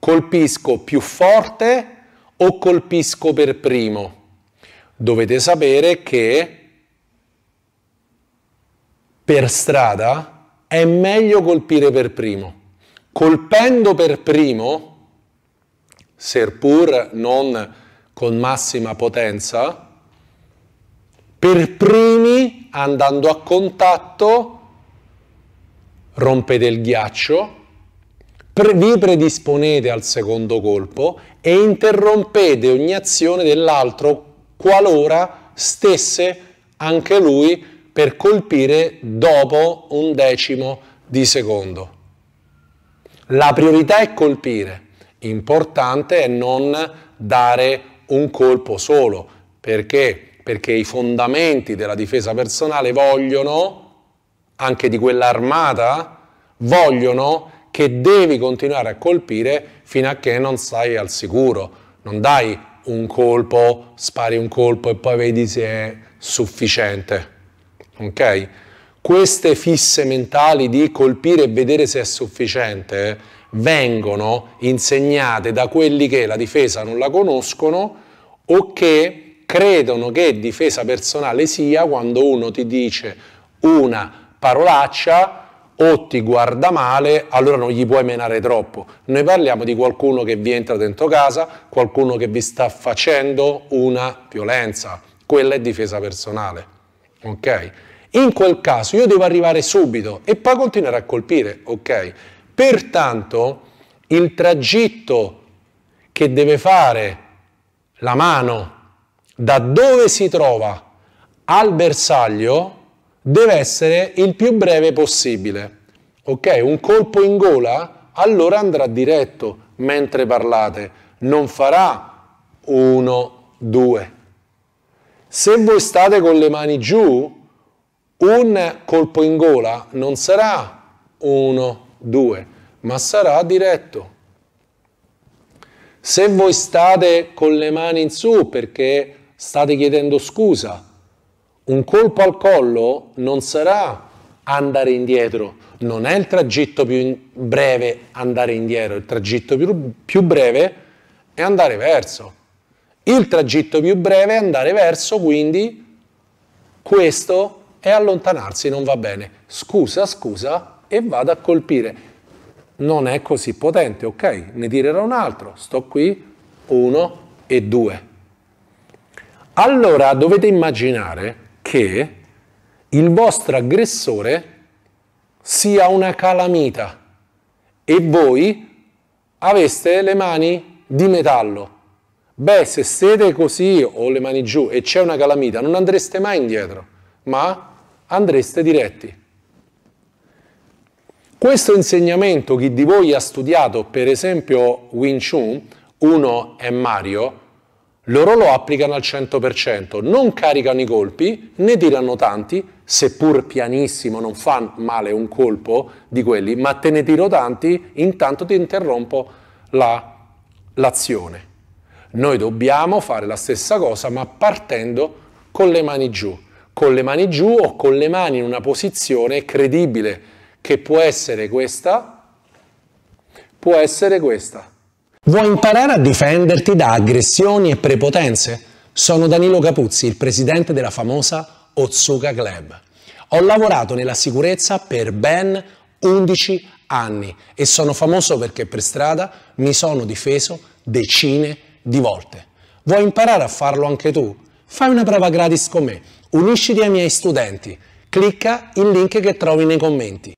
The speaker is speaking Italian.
colpisco più forte o colpisco per primo? Dovete sapere che per strada è meglio colpire per primo. Colpendo per primo, seppur non con massima potenza, per primi andando a contatto rompete il ghiaccio pre vi predisponete al secondo colpo e interrompete ogni azione dell'altro qualora stesse anche lui per colpire dopo un decimo di secondo. La priorità è colpire, importante è non dare un colpo solo, perché? Perché i fondamenti della difesa personale vogliono, anche di quell'armata, vogliono che devi continuare a colpire fino a che non stai al sicuro. Non dai un colpo, spari un colpo e poi vedi se è sufficiente. Ok? Queste fisse mentali di colpire e vedere se è sufficiente vengono insegnate da quelli che la difesa non la conoscono o che credono che difesa personale sia quando uno ti dice una parolaccia o ti guarda male, allora non gli puoi menare troppo. Noi parliamo di qualcuno che vi entra dentro casa, qualcuno che vi sta facendo una violenza. Quella è difesa personale. Ok? In quel caso io devo arrivare subito e poi continuare a colpire. Ok? Pertanto il tragitto che deve fare la mano da dove si trova al bersaglio deve essere il più breve possibile. Ok? Un colpo in gola allora andrà diretto mentre parlate, non farà uno, due. Se voi state con le mani giù, un colpo in gola non sarà uno, due, ma sarà diretto. Se voi state con le mani in su perché state chiedendo scusa, un colpo al collo non sarà andare indietro, non è il tragitto più breve andare indietro, il tragitto più, più breve è andare verso. Il tragitto più breve è andare verso, quindi questo è allontanarsi, non va bene. Scusa, scusa e vado a colpire. Non è così potente, ok? Ne tirerò un altro. Sto qui, uno e due. Allora dovete immaginare che il vostro aggressore sia una calamita e voi aveste le mani di metallo. Beh, se siete così o le mani giù e c'è una calamita, non andreste mai indietro, ma andreste diretti. Questo insegnamento, chi di voi ha studiato, per esempio Wing Chun, uno è Mario, loro lo applicano al 100%, non caricano i colpi, ne tirano tanti, seppur pianissimo non fa male un colpo di quelli, ma te ne tiro tanti, intanto ti interrompo l'azione. Noi dobbiamo fare la stessa cosa, ma partendo con le mani giù, con le mani giù o con le mani in una posizione credibile, che può essere questa, può essere questa. Vuoi imparare a difenderti da aggressioni e prepotenze? Sono Danilo Capuzzi, il presidente della famosa Otsuka Club. Ho lavorato nella sicurezza per ben 11 anni e sono famoso perché per strada mi sono difeso decine di volte. Vuoi imparare a farlo anche tu? Fai una prova gratis con me, unisciti ai miei studenti, clicca il link che trovi nei commenti.